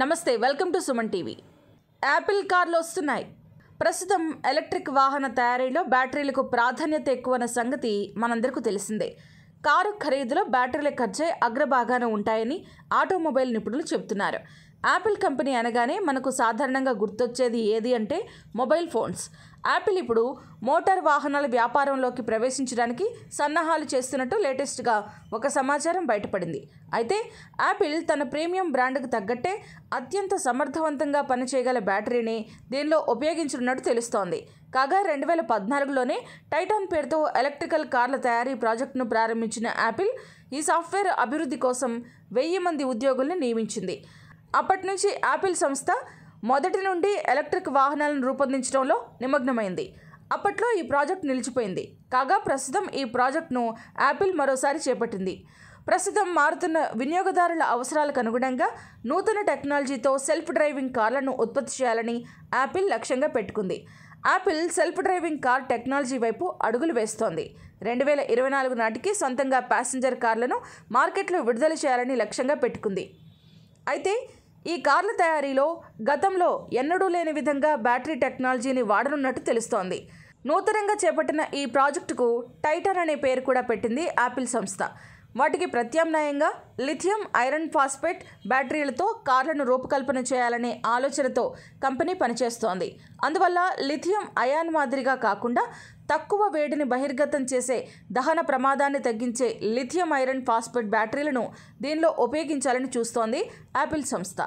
నమస్తే welcome to Suman TV Apple కార్లు వస్తున్నాయి ప్రస్తుతం ఎలక్ట్రిక్ వాహన తయారీలో బ్యాటరీలకు ప్రాధాన్యత ఎక్కువన్న సంగతి మనందరికీ తెలిసిందే కారు ఖరీదులో బ్యాటరీల ఖర్చే అగ్రభాగాన ఉంటాయని ఆటోమొబైల్ నిపుణులు చెబుతున్నారు యాపిల్ కంపెనీ అనగానే మనకు సాధారణంగా గుర్తొచ్చేది ఏది అంటే మొబైల్ ఫోన్స్ యాపిల్ ఇప్పుడు మోటార్ వాహనాల వ్యాపారంలోకి ప్రవేశించడానికి సన్నాహాలు చేస్తున్నట్టు లేటెస్ట్గా ఒక సమాచారం బయటపడింది అయితే యాపిల్ తన ప్రీమియం బ్రాండ్కు తగ్గట్టే అత్యంత సమర్థవంతంగా పనిచేయగల బ్యాటరీని దీనిలో ఉపయోగించనున్నట్టు తెలుస్తోంది కాగా రెండు వేల పద్నాలుగులోనే టైటాన్ పేరుతో ఎలక్ట్రికల్ కార్ల తయారీ ప్రాజెక్టును ప్రారంభించిన యాపిల్ ఈ సాఫ్ట్వేర్ అభివృద్ధి కోసం వెయ్యి మంది ఉద్యోగుల్ని నియమించింది అప్పటి నుంచి యాపిల్ సంస్థ మొదటి నుండి ఎలక్ట్రిక్ వాహనాలను రూపొందించడంలో నిమగ్నమైంది అప్పట్లో ఈ ప్రాజెక్ట్ నిలిచిపోయింది కాగా ప్రస్తుతం ఈ ప్రాజెక్టును యాపిల్ మరోసారి చేపట్టింది ప్రస్తుతం మారుతున్న వినియోగదారుల అవసరాలకు అనుగుణంగా నూతన టెక్నాలజీతో సెల్ఫ్ డ్రైవింగ్ కార్లను ఉత్పత్తి చేయాలని యాపిల్ లక్ష్యంగా పెట్టుకుంది Apple self driving car technology వైపు అడుగులు వేస్తోంది రెండు వేల ఇరవై నాలుగు నాటికి సొంతంగా ప్యాసింజర్ కార్లను మార్కెట్లో విడుదల చేయాలని లక్ష్యంగా పెట్టుకుంది అయితే ఈ కార్ల తయారీలో గతంలో ఎన్నడూ లేని విధంగా బ్యాటరీ టెక్నాలజీని వాడనున్నట్టు తెలుస్తోంది నూతనంగా చేపట్టిన ఈ ప్రాజెక్టుకు టైటన్ అనే పేరు కూడా పెట్టింది యాపిల్ సంస్థ వాటికి ప్రత్యామ్నాయంగా లిథియం ఐరన్ ఫాస్ఫేట్ బ్యాటరీలతో కార్లను రూపకల్పన చేయాలనే ఆలోచనతో కంపెనీ పనిచేస్తోంది అందువల్ల లిథియం అయాన్ మాదిరిగా కాకుండా తక్కువ వేడిని బహిర్గతం చేసే దహన ప్రమాదాన్ని తగ్గించే లిథియం ఐరన్ ఫాస్ఫేట్ బ్యాటరీలను దీనిలో ఉపయోగించాలని చూస్తోంది యాపిల్ సంస్థ